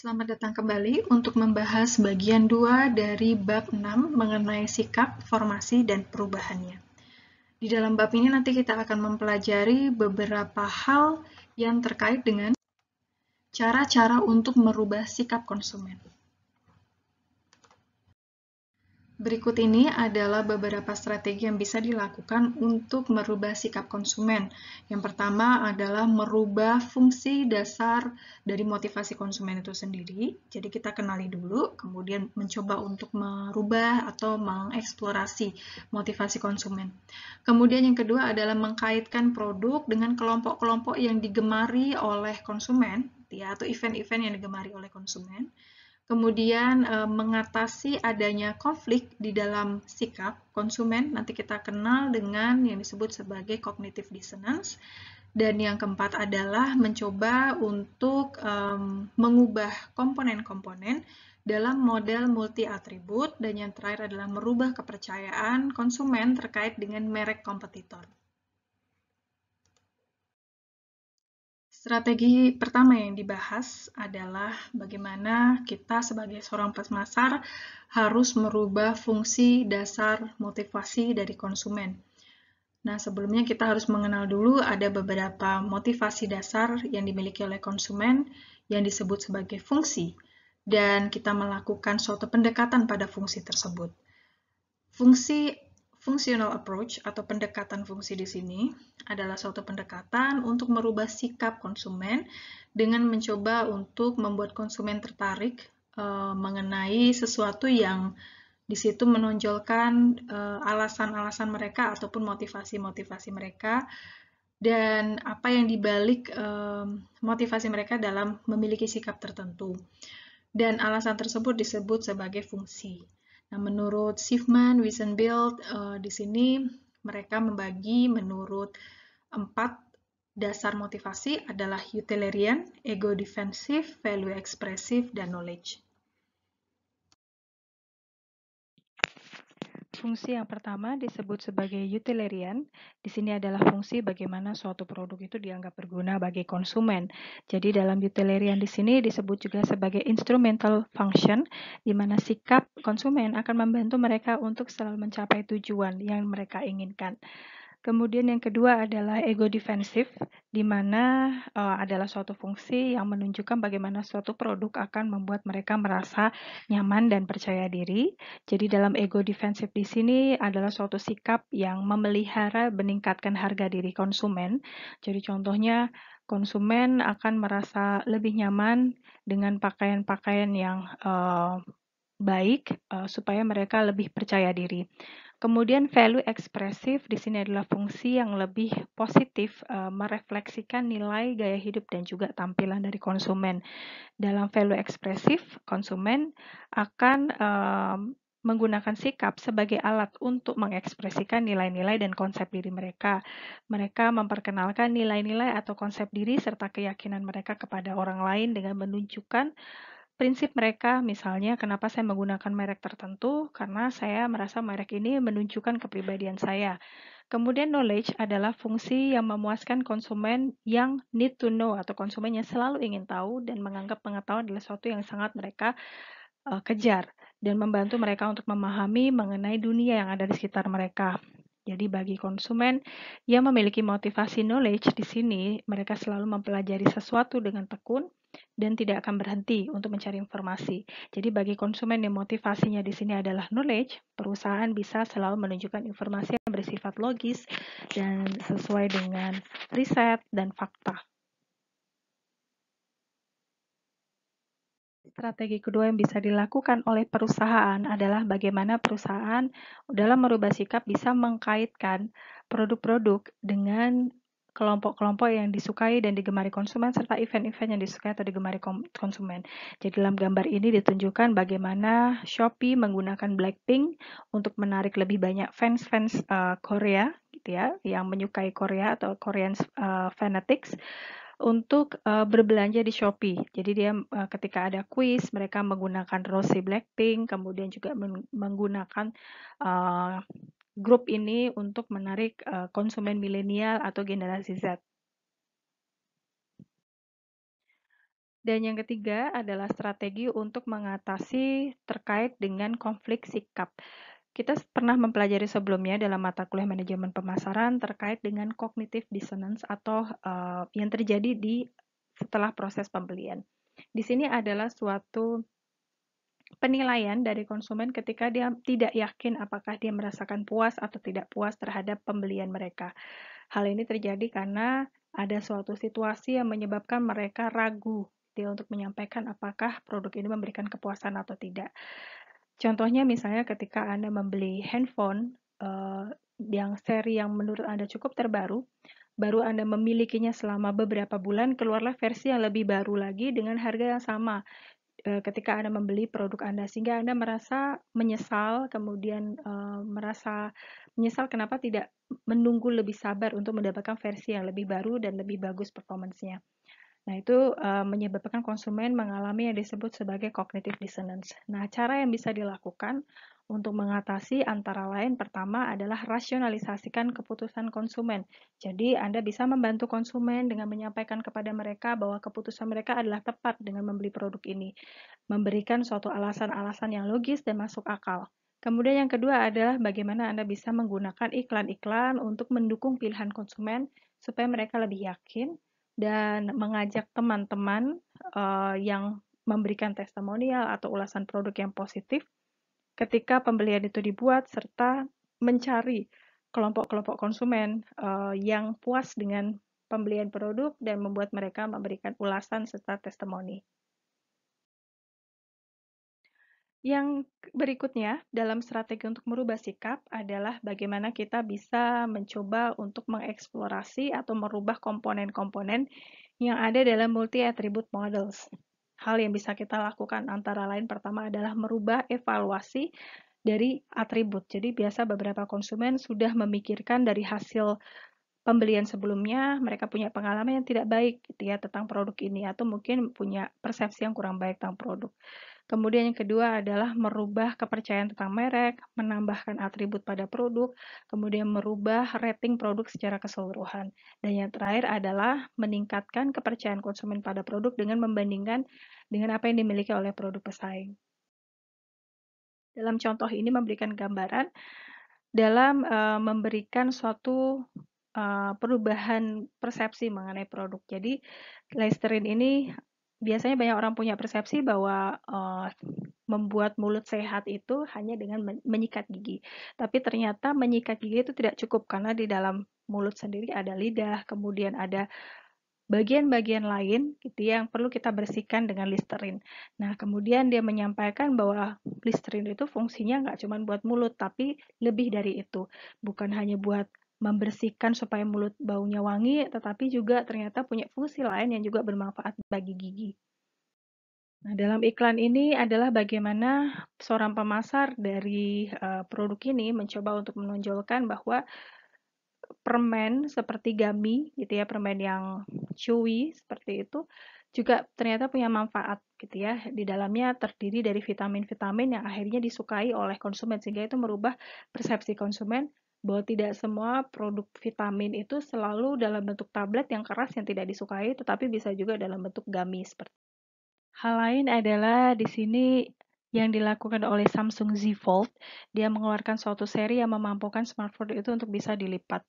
Selamat datang kembali untuk membahas bagian 2 dari bab 6 mengenai sikap, formasi, dan perubahannya. Di dalam bab ini nanti kita akan mempelajari beberapa hal yang terkait dengan cara-cara untuk merubah sikap konsumen. Berikut ini adalah beberapa strategi yang bisa dilakukan untuk merubah sikap konsumen. Yang pertama adalah merubah fungsi dasar dari motivasi konsumen itu sendiri. Jadi kita kenali dulu, kemudian mencoba untuk merubah atau mengeksplorasi motivasi konsumen. Kemudian yang kedua adalah mengkaitkan produk dengan kelompok-kelompok yang digemari oleh konsumen, ya, atau event-event yang digemari oleh konsumen kemudian eh, mengatasi adanya konflik di dalam sikap konsumen nanti kita kenal dengan yang disebut sebagai cognitive dissonance dan yang keempat adalah mencoba untuk um, mengubah komponen-komponen dalam model multi atribut dan yang terakhir adalah merubah kepercayaan konsumen terkait dengan merek kompetitor. Strategi pertama yang dibahas adalah bagaimana kita sebagai seorang pemasar harus merubah fungsi dasar motivasi dari konsumen. Nah, sebelumnya kita harus mengenal dulu ada beberapa motivasi dasar yang dimiliki oleh konsumen yang disebut sebagai fungsi, dan kita melakukan suatu pendekatan pada fungsi tersebut. Fungsi Functional approach atau pendekatan fungsi di sini adalah suatu pendekatan untuk merubah sikap konsumen dengan mencoba untuk membuat konsumen tertarik uh, mengenai sesuatu yang di situ menonjolkan eh, alasan-alasan uh, mereka ataupun motivasi-motivasi mereka dan apa yang dibalik uh, motivasi mereka dalam memiliki sikap tertentu. Dan alasan tersebut disebut sebagai fungsi. Nah, menurut Sifman, Wiesenbild, uh, eh, di sini mereka membagi menurut empat dasar motivasi adalah utilitarian, ego defensive, value expressive, dan knowledge. Fungsi yang pertama disebut sebagai utilitarian. Di sini adalah fungsi bagaimana suatu produk itu dianggap berguna bagi konsumen. Jadi dalam utilitarian di sini disebut juga sebagai instrumental function, di mana sikap konsumen akan membantu mereka untuk selalu mencapai tujuan yang mereka inginkan. Kemudian yang kedua adalah ego defensif, di mana uh, adalah suatu fungsi yang menunjukkan bagaimana suatu produk akan membuat mereka merasa nyaman dan percaya diri. Jadi dalam ego defensif di sini adalah suatu sikap yang memelihara meningkatkan harga diri konsumen. Jadi contohnya konsumen akan merasa lebih nyaman dengan pakaian-pakaian yang, uh, baik uh, supaya mereka lebih percaya diri. Kemudian value ekspresif di sini adalah fungsi yang lebih positif uh, merefleksikan nilai gaya hidup dan juga tampilan dari konsumen. Dalam value ekspresif, konsumen akan uh, menggunakan sikap sebagai alat untuk mengekspresikan nilai-nilai dan konsep diri mereka. Mereka memperkenalkan nilai-nilai atau konsep diri serta keyakinan mereka kepada orang lain dengan menunjukkan Prinsip mereka, misalnya kenapa saya menggunakan merek tertentu, karena saya merasa merek ini menunjukkan kepribadian saya. Kemudian knowledge adalah fungsi yang memuaskan konsumen yang need to know atau konsumen yang selalu ingin tahu dan menganggap pengetahuan adalah sesuatu yang sangat mereka uh, kejar dan membantu mereka untuk memahami mengenai dunia yang ada di sekitar mereka. Jadi bagi konsumen yang memiliki motivasi knowledge di sini, mereka selalu mempelajari sesuatu dengan tekun dan tidak akan berhenti untuk mencari informasi. Jadi bagi konsumen yang motivasinya di sini adalah knowledge, perusahaan bisa selalu menunjukkan informasi yang bersifat logis dan sesuai dengan riset dan fakta. Strategi kedua yang bisa dilakukan oleh perusahaan adalah bagaimana perusahaan dalam merubah sikap bisa mengkaitkan produk-produk dengan kelompok-kelompok yang disukai dan digemari konsumen serta event-event yang disukai atau digemari konsumen. Jadi dalam gambar ini ditunjukkan bagaimana Shopee menggunakan Blackpink untuk menarik lebih banyak fans-fans uh, Korea gitu ya yang menyukai Korea atau Korean uh, eh, fanatics untuk uh, berbelanja di Shopee. Jadi dia uh, ketika ada kuis mereka menggunakan Rossi Blackpink, kemudian juga men menggunakan uh, grup ini untuk menarik uh, konsumen milenial atau generasi Z. Dan yang ketiga adalah strategi untuk mengatasi terkait dengan konflik sikap. Kita pernah mempelajari sebelumnya dalam mata kuliah manajemen pemasaran terkait dengan cognitive dissonance atau uh, yang terjadi di setelah proses pembelian. Di sini adalah suatu penilaian dari konsumen ketika dia tidak yakin apakah dia merasakan puas atau tidak puas terhadap pembelian mereka. Hal ini terjadi karena ada suatu situasi yang menyebabkan mereka ragu dia untuk menyampaikan apakah produk ini memberikan kepuasan atau tidak. Contohnya misalnya ketika Anda membeli handphone uh, yang seri yang menurut Anda cukup terbaru, baru Anda memilikinya selama beberapa bulan, keluarlah versi yang lebih baru lagi dengan harga yang sama eh, ketika Anda membeli produk Anda sehingga Anda merasa menyesal, kemudian uh, merasa menyesal kenapa tidak menunggu lebih sabar untuk mendapatkan versi yang lebih baru dan lebih bagus performancenya. Nah, itu uh, menyebabkan konsumen mengalami yang disebut sebagai cognitive dissonance. Nah, cara yang bisa dilakukan untuk mengatasi antara lain pertama adalah rasionalisasikan keputusan konsumen. Jadi, Anda bisa membantu konsumen dengan menyampaikan kepada mereka bahwa keputusan mereka adalah tepat dengan membeli produk ini. Memberikan suatu alasan-alasan yang logis dan masuk akal. Kemudian yang kedua adalah bagaimana Anda bisa menggunakan iklan-iklan untuk mendukung pilihan konsumen supaya mereka lebih yakin dan mengajak teman-teman uh, yang memberikan testimonial atau ulasan produk yang positif ketika pembelian itu dibuat serta mencari kelompok-kelompok konsumen uh, yang puas dengan pembelian produk dan membuat mereka memberikan ulasan serta testimoni. Yang berikutnya, dalam strategi untuk merubah sikap adalah bagaimana kita bisa mencoba untuk mengeksplorasi atau merubah komponen-komponen yang ada dalam multi-attribute models. Hal yang bisa kita lakukan antara lain pertama adalah merubah evaluasi dari atribut. Jadi biasa beberapa konsumen sudah memikirkan dari hasil pembelian sebelumnya mereka punya pengalaman yang tidak baik gitu ya tentang produk ini atau mungkin punya persepsi yang kurang baik tentang produk. Kemudian yang kedua adalah merubah kepercayaan tentang merek, menambahkan atribut pada produk, kemudian merubah rating produk secara keseluruhan. Dan yang terakhir adalah meningkatkan kepercayaan konsumen pada produk dengan membandingkan dengan apa yang dimiliki oleh produk pesaing. Dalam contoh ini memberikan gambaran dalam e, memberikan suatu Eh, perubahan persepsi mengenai produk. Jadi Listerine ini biasanya banyak orang punya persepsi bahwa uh, membuat mulut sehat itu hanya dengan menyikat gigi. Tapi ternyata menyikat gigi itu tidak cukup karena di dalam mulut sendiri ada lidah, kemudian ada bagian-bagian lain gitu yang perlu kita bersihkan dengan listerin. Nah, kemudian dia menyampaikan bahwa listerin itu fungsinya nggak cuma buat mulut, tapi lebih dari itu. Bukan hanya buat membersihkan supaya mulut baunya wangi, tetapi juga ternyata punya fungsi lain yang juga bermanfaat bagi gigi. Nah, dalam iklan ini adalah bagaimana seorang pemasar dari uh, produk ini mencoba untuk menonjolkan bahwa permen seperti gummy gitu ya, permen yang chewy seperti itu juga ternyata punya manfaat gitu ya. Di dalamnya terdiri dari vitamin-vitamin yang akhirnya disukai oleh konsumen sehingga itu merubah persepsi konsumen bahwa tidak semua produk vitamin itu selalu dalam bentuk tablet yang keras yang tidak disukai, tetapi bisa juga dalam bentuk gummy. Seperti. Hal lain adalah di sini yang dilakukan oleh Samsung Z Fold, dia mengeluarkan suatu seri yang memampukan smartphone itu untuk bisa dilipat.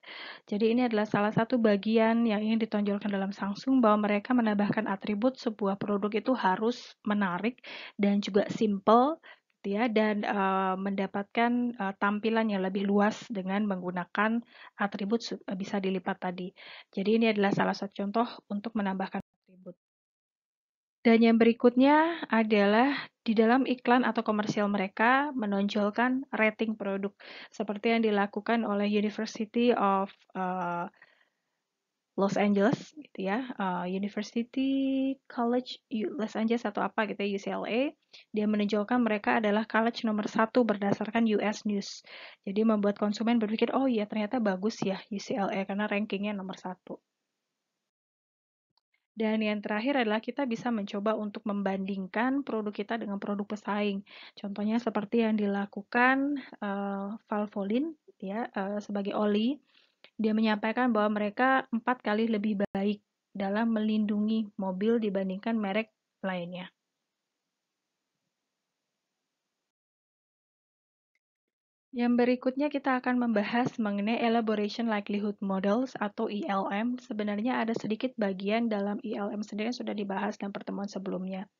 Jadi ini adalah salah satu bagian yang ingin ditonjolkan dalam Samsung bahwa mereka menambahkan atribut sebuah produk itu harus menarik dan juga simple ya dan, mendapatkan, tampilan yang lebih luas dengan menggunakan atribut e, bisa dilipat tadi. Jadi ini adalah salah satu contoh untuk menambahkan atribut. Dan yang berikutnya adalah di dalam iklan atau komersial mereka menonjolkan rating produk, seperti yang dilakukan oleh University of, uh, Los Angeles gitu ya, uh, University College Los Angeles atau apa gitu UCLA, ya, dia menunjukkan mereka adalah college nomor satu berdasarkan US News. Jadi membuat konsumen berpikir oh iya ternyata bagus ya UCLA karena rankingnya nomor satu. Dan yang terakhir adalah kita bisa mencoba untuk membandingkan produk kita dengan produk pesaing. Contohnya seperti yang dilakukan uh, Valvoline gitu ya uh, sebagai oli dia menyampaikan bahwa mereka empat kali lebih baik dalam melindungi mobil dibandingkan merek lainnya. Yang berikutnya kita akan membahas mengenai Elaboration Likelihood Models atau ELM. Sebenarnya ada sedikit bagian dalam ELM sendiri yang sudah dibahas dalam pertemuan sebelumnya.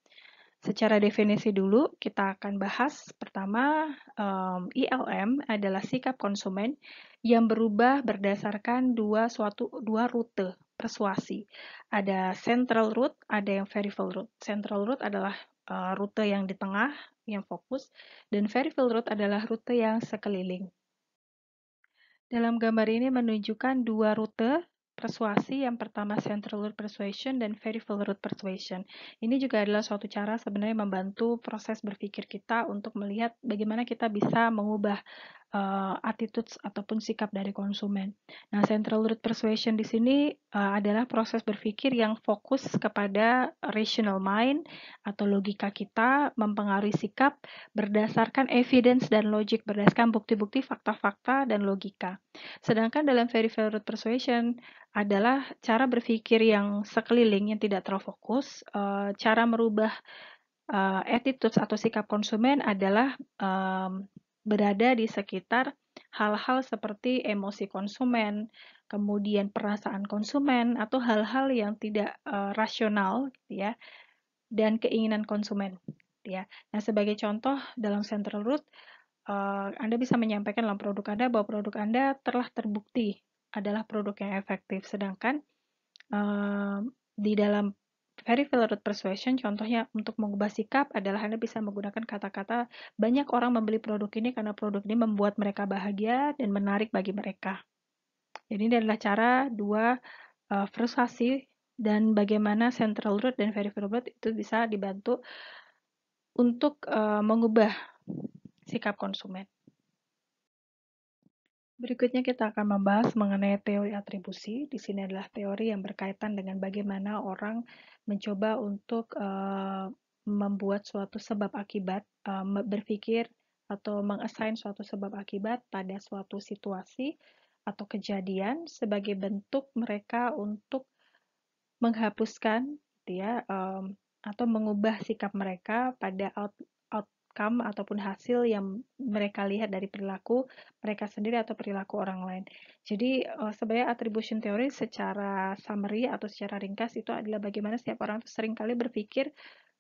Secara definisi dulu, kita akan bahas pertama um, ILM adalah sikap konsumen yang berubah berdasarkan dua suatu dua rute persuasi. Ada central route, ada yang peripheral route. Central route adalah uh, rute yang di tengah, yang fokus, dan peripheral route adalah rute yang sekeliling. Dalam gambar ini menunjukkan dua rute persuasi yang pertama central root persuasion dan peripheral root persuasion. Ini juga adalah suatu cara sebenarnya membantu proses berpikir kita untuk melihat bagaimana kita bisa mengubah uh, attitudes ataupun sikap dari konsumen. Nah, central root persuasion di sini, uh, adalah proses berpikir yang fokus kepada rational mind atau logika kita mempengaruhi sikap berdasarkan evidence dan logic, berdasarkan bukti-bukti, fakta-fakta, dan logika. Sedangkan dalam peripheral root persuasion adalah cara berpikir yang sekeliling yang tidak terfokus, eh, cara merubah, attitudes atau sikap konsumen adalah, berada di sekitar hal-hal seperti emosi konsumen, kemudian perasaan konsumen atau hal-hal yang tidak uh, rasional gitu ya dan keinginan konsumen gitu ya. Nah, sebagai contoh dalam central route, uh, Anda bisa menyampaikan dalam produk Anda bahwa produk Anda telah terbukti adalah produk yang efektif sedangkan uh, di dalam Very valid Persuasion contohnya untuk mengubah sikap adalah Anda bisa menggunakan kata-kata banyak orang membeli produk ini karena produk ini membuat mereka bahagia dan menarik bagi mereka. Jadi ini adalah cara dua uh, frustrasi dan bagaimana Central Root dan Very root itu bisa dibantu untuk uh, mengubah sikap konsumen. Berikutnya kita akan membahas mengenai teori atribusi. Di sini adalah teori yang berkaitan dengan bagaimana orang mencoba untuk uh, membuat suatu sebab akibat, uh, berpikir atau mengassign suatu sebab akibat pada suatu situasi atau kejadian sebagai bentuk mereka untuk menghapuskan gitu ya um, atau mengubah sikap mereka pada out, outcome ataupun hasil yang mereka lihat dari perilaku mereka sendiri atau perilaku orang lain. Jadi eh, sebenarnya attribution theory secara summary atau secara ringkas itu adalah bagaimana setiap orang itu seringkali berpikir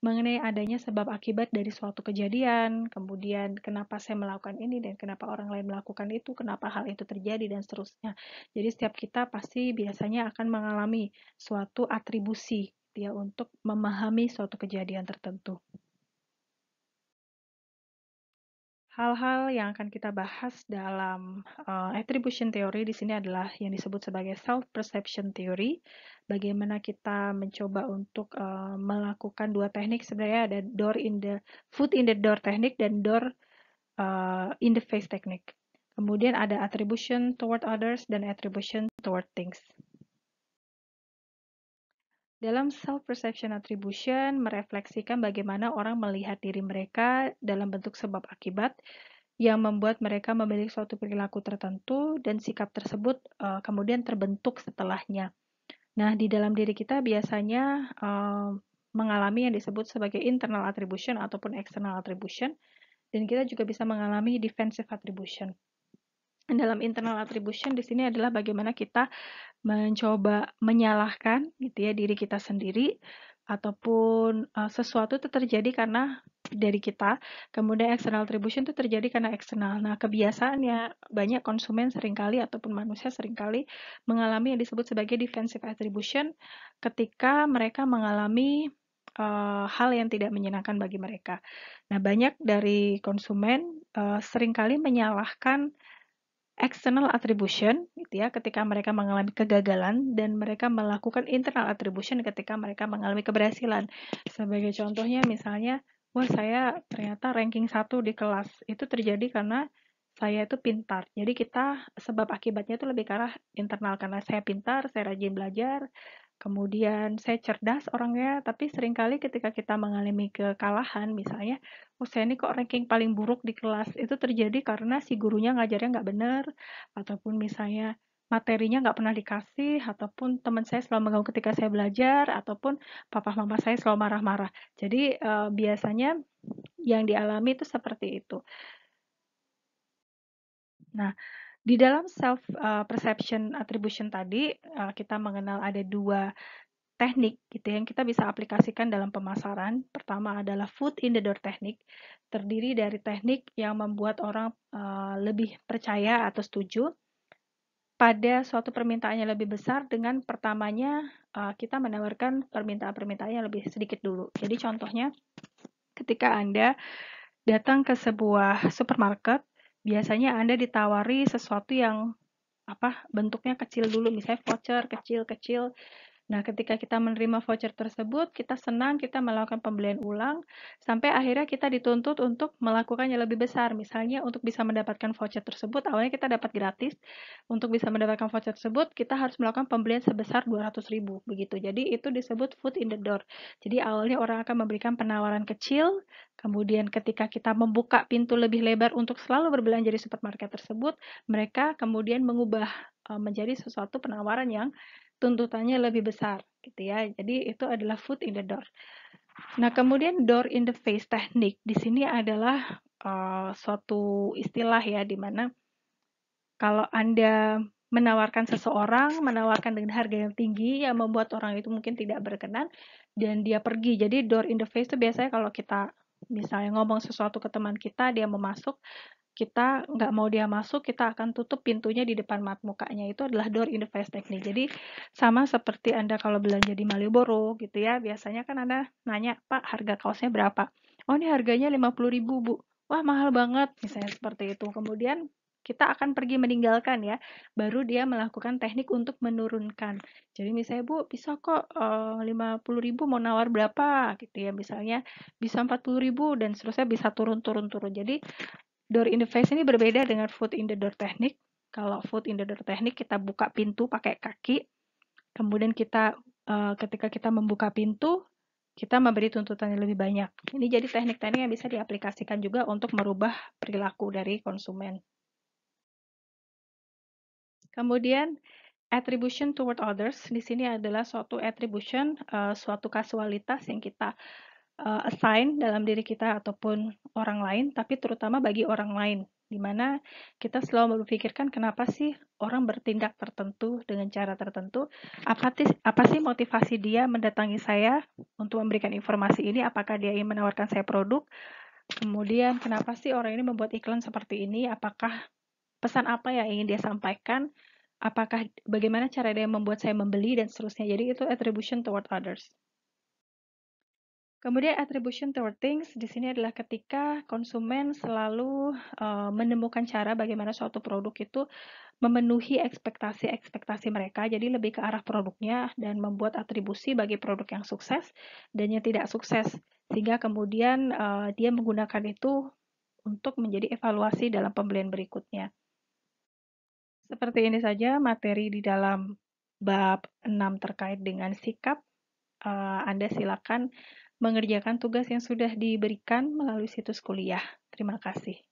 mengenai adanya sebab akibat dari suatu kejadian, kemudian kenapa saya melakukan ini dan kenapa orang lain melakukan itu, kenapa hal itu terjadi dan seterusnya. Jadi setiap kita pasti biasanya akan mengalami suatu atribusi ya untuk memahami suatu kejadian tertentu. Hal-hal yang akan kita bahas dalam uh, attribution theory di sini adalah yang disebut sebagai self perception theory. Bagaimana kita mencoba untuk uh, melakukan dua teknik sebenarnya ada door in the foot in the door teknik dan door uh, in the face teknik. Kemudian ada attribution toward others dan attribution toward things. Dalam self-perception attribution, merefleksikan bagaimana orang melihat diri mereka dalam bentuk sebab akibat yang membuat mereka memiliki suatu perilaku tertentu dan sikap tersebut uh, kemudian terbentuk setelahnya. Nah, di dalam diri kita biasanya uh, mengalami yang disebut sebagai internal attribution ataupun external attribution, dan kita juga bisa mengalami defensive attribution dalam internal attribution di sini adalah bagaimana kita mencoba menyalahkan gitu ya diri kita sendiri ataupun uh, sesuatu itu terjadi karena dari kita. Kemudian external attribution itu terjadi karena eksternal. Nah, kebiasaannya banyak konsumen seringkali ataupun manusia seringkali mengalami yang disebut sebagai defensive attribution ketika mereka mengalami uh, hal yang tidak menyenangkan bagi mereka. Nah, banyak dari konsumen uh, seringkali menyalahkan external attribution gitu ya ketika mereka mengalami kegagalan dan mereka melakukan internal attribution ketika mereka mengalami keberhasilan. Sebagai contohnya misalnya, wah saya ternyata ranking satu di kelas. Itu terjadi karena saya itu pintar. Jadi kita sebab akibatnya itu lebih ke arah internal karena saya pintar, saya rajin belajar, Kemudian saya cerdas orangnya, tapi seringkali ketika kita mengalami kekalahan, misalnya, oh saya ini kok ranking paling buruk di kelas, itu terjadi karena si gurunya ngajarnya nggak benar, ataupun misalnya materinya nggak pernah dikasih, ataupun teman saya selalu mengganggu ketika saya belajar, ataupun papa mama saya selalu marah-marah. Jadi eh, biasanya yang dialami itu seperti itu. Nah, di dalam self, uh, perception attribution tadi, uh, kita mengenal ada dua teknik gitu yang kita bisa aplikasikan dalam pemasaran. Pertama adalah foot in the door teknik, terdiri dari teknik yang membuat orang, uh, lebih percaya atau setuju pada suatu permintaannya lebih besar dengan pertamanya, uh, kita menawarkan permintaan-permintaan yang lebih sedikit dulu. Jadi contohnya, ketika Anda datang ke sebuah supermarket, biasanya Anda ditawari sesuatu yang apa bentuknya kecil dulu misalnya voucher kecil-kecil Nah, ketika kita menerima voucher tersebut, kita senang, kita melakukan pembelian ulang, sampai akhirnya kita dituntut untuk melakukannya lebih besar. Misalnya, untuk bisa mendapatkan voucher tersebut, awalnya kita dapat gratis. Untuk bisa mendapatkan voucher tersebut, kita harus melakukan pembelian sebesar 200 ribu. Begitu. Jadi, itu disebut food in the door. Jadi, awalnya orang akan memberikan penawaran kecil, kemudian ketika kita membuka pintu lebih lebar untuk selalu berbelanja di supermarket tersebut, mereka kemudian mengubah eh, menjadi sesuatu penawaran yang tuntutannya lebih besar gitu ya. Jadi itu adalah foot in the door. Nah, kemudian door in the face teknik di sini adalah uh, suatu istilah ya di mana kalau Anda menawarkan seseorang, menawarkan dengan harga yang tinggi yang membuat orang itu mungkin tidak berkenan dan dia pergi. Jadi door in the face itu biasanya kalau kita misalnya ngomong sesuatu ke teman kita, dia mau masuk, kita nggak mau dia masuk, kita akan tutup pintunya di depan mat mukanya. Itu adalah door in the face teknik. Jadi sama seperti Anda kalau belanja di Malioboro gitu ya, biasanya kan Anda nanya, Pak harga kaosnya berapa? Oh ini harganya 50 ribu Bu. Wah mahal banget, misalnya seperti itu. Kemudian kita akan pergi meninggalkan ya, baru dia melakukan teknik untuk menurunkan. Jadi misalnya Bu, bisa kok 50.000 eh, puluh ribu mau nawar berapa gitu ya, misalnya bisa 40 ribu dan seterusnya bisa turun-turun-turun. Jadi door in the face ini berbeda dengan foot in the door teknik. Kalau foot in the door teknik kita buka pintu pakai kaki, kemudian kita eh, ketika kita membuka pintu kita memberi tuntutan yang lebih banyak. Ini jadi teknik-teknik yang bisa diaplikasikan juga untuk merubah perilaku dari konsumen. Kemudian attribution toward others di sini adalah suatu attribution eh, suatu kasualitas yang kita uh, assign dalam diri kita ataupun orang lain, tapi terutama bagi orang lain, di mana kita selalu memikirkan kenapa sih orang bertindak tertentu dengan cara tertentu, apa, apa sih motivasi dia mendatangi saya untuk memberikan informasi ini, apakah dia ingin menawarkan saya produk, kemudian kenapa sih orang ini membuat iklan seperti ini, apakah pesan apa yang ingin dia sampaikan, apakah bagaimana cara dia membuat saya membeli dan seterusnya. Jadi itu attribution toward others. Kemudian attribution toward things di sini adalah ketika konsumen selalu uh, menemukan cara bagaimana suatu produk itu memenuhi ekspektasi-ekspektasi mereka, jadi lebih ke arah produknya dan membuat atribusi bagi produk yang sukses dan yang tidak sukses, sehingga kemudian uh, dia menggunakan itu untuk menjadi evaluasi dalam pembelian berikutnya. Seperti ini saja materi di dalam bab 6 terkait dengan sikap. Eh, Anda silakan mengerjakan tugas yang sudah diberikan melalui situs kuliah. Terima kasih.